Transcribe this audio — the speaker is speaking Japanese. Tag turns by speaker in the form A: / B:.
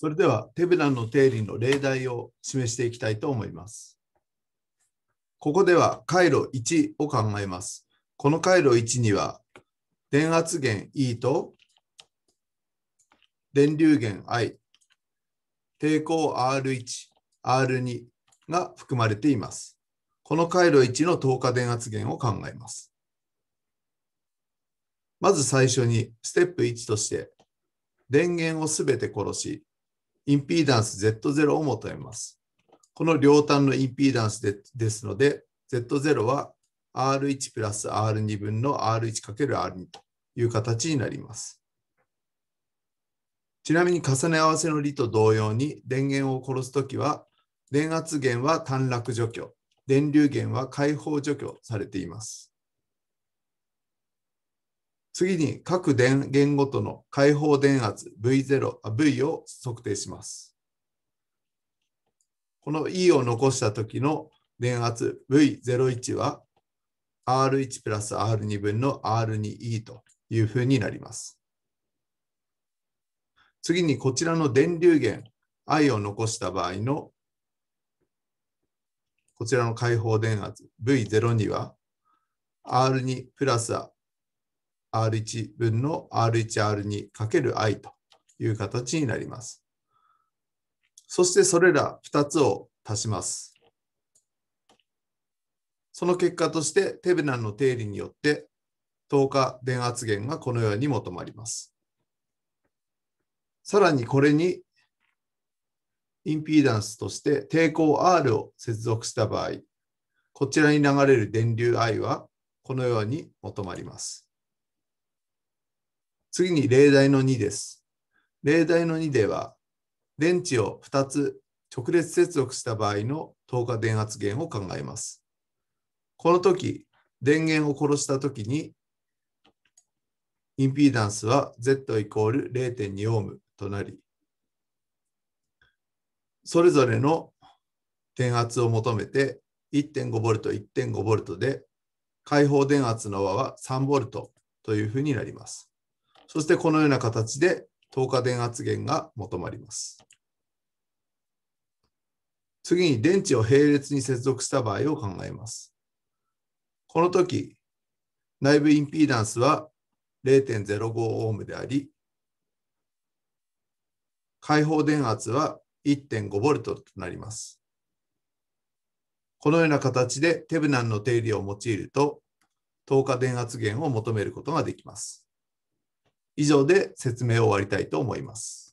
A: それでは手ブラの定理の例題を示していきたいと思います。ここでは回路1を考えます。この回路1には電圧源 E と電流源 I、抵抗 R1、R2 が含まれています。この回路1の等価電圧源を考えます。まず最初にステップ1として電源をすべて殺しインピーダンス Z0 を求めます。この両端のインピーダンスでですので、Z0 は R1 プラス R2 分の R1×R2 という形になります。ちなみに重ね合わせの理と同様に電源を殺すときは電圧源は短絡除去電流源は解放除去されています次に各電源ごとの解放電圧 V0 V を測定します。この E を残した時の電圧 V01 は R1 プラス R2 分の R2E というふうになります。次にこちらの電流源 I を残した場合のこちらの解放電圧 V02 は R2 プラス R1 分の r 1 r 2る i という形になります。そしてそれら2つを足します。その結果としてテベナンの定理によって等価電圧源がこのように求まります。さらにこれにインピーダンスとして抵抗 R を接続した場合、こちらに流れる電流 I はこのように求まります。次に例題の2です。例題の2では、電池を2つ直列接続した場合の等価電圧源を考えます。この時、電源を殺した時に、インピーダンスは Z イコール0.2オームとなり、それぞれの電圧を求めて 1.5V、1.5V で、開放電圧の和は 3V というふうになります。そしてこのような形で等価電圧源が求まります。次に電池を並列に接続した場合を考えます。この時、内部インピーダンスは0.05オームであり、開放電圧は1.5ボルトとなります。このような形でテブナンの定理を用いると、等価電圧源を求めることができます。以上で説明を終わりたいと思います。